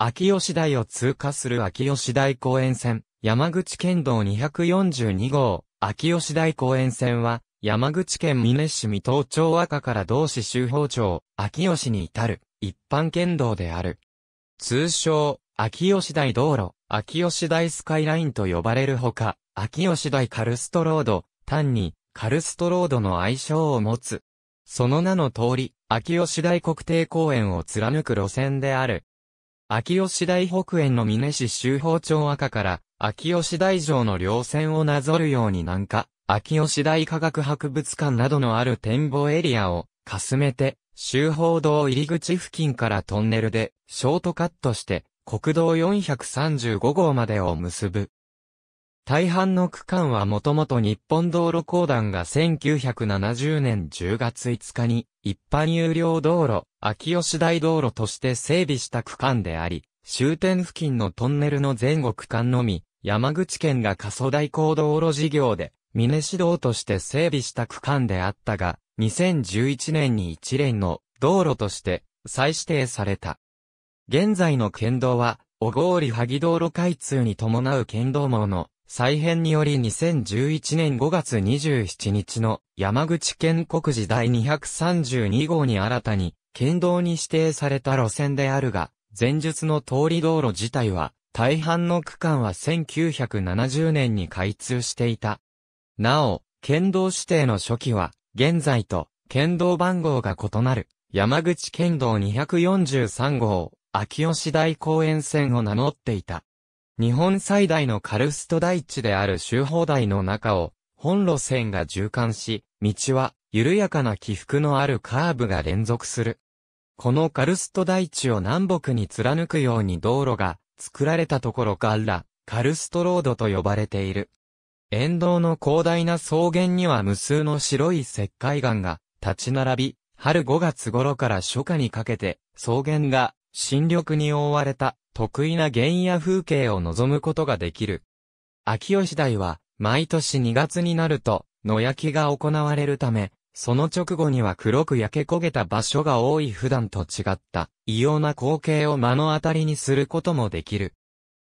秋吉台を通過する秋吉台公園線、山口県道242号、秋吉台公園線は、山口県美市三東町赤から同市周宝町、秋吉に至る、一般県道である。通称、秋吉台道路、秋吉台スカイラインと呼ばれるほか、秋吉台カルストロード、単に、カルストロードの愛称を持つ。その名の通り、秋吉台国定公園を貫く路線である。秋吉台北園の峰市周宝町赤から、秋吉台城の稜線をなぞるように南下、秋吉台科学博物館などのある展望エリアを、かすめて、周宝道入り口付近からトンネルで、ショートカットして、国道435号までを結ぶ。大半の区間はもともと日本道路公団が1970年10月5日に一般有料道路、秋吉台道路として整備した区間であり、終点付近のトンネルの前後区間のみ、山口県が過疎大高道路事業で、峰市道として整備した区間であったが、2011年に一連の道路として再指定された。現在の県道は、小郡萩道路開通に伴う県道網の再編により2011年5月27日の山口県国時第232号に新たに県道に指定された路線であるが、前述の通り道路自体は大半の区間は1970年に開通していた。なお、県道指定の初期は現在と県道番号が異なる山口県道243号秋吉台公園線を名乗っていた。日本最大のカルスト台地である周宝台の中を、本路線が縦貫し、道は緩やかな起伏のあるカーブが連続する。このカルスト台地を南北に貫くように道路が作られたところからカルストロードと呼ばれている。沿道の広大な草原には無数の白い石灰岩が立ち並び、春5月頃から初夏にかけて草原が新緑に覆われた得意な原野風景を望むことができる。秋吉台は、毎年2月になると、野焼きが行われるため、その直後には黒く焼け焦げた場所が多い普段と違った、異様な光景を目の当たりにすることもできる。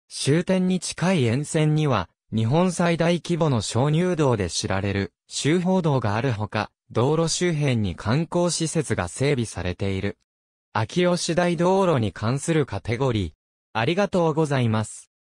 終点に近い沿線には、日本最大規模の鍾乳洞で知られる、周報道があるほか、道路周辺に観光施設が整備されている。秋吉台道路に関するカテゴリー、ありがとうございます。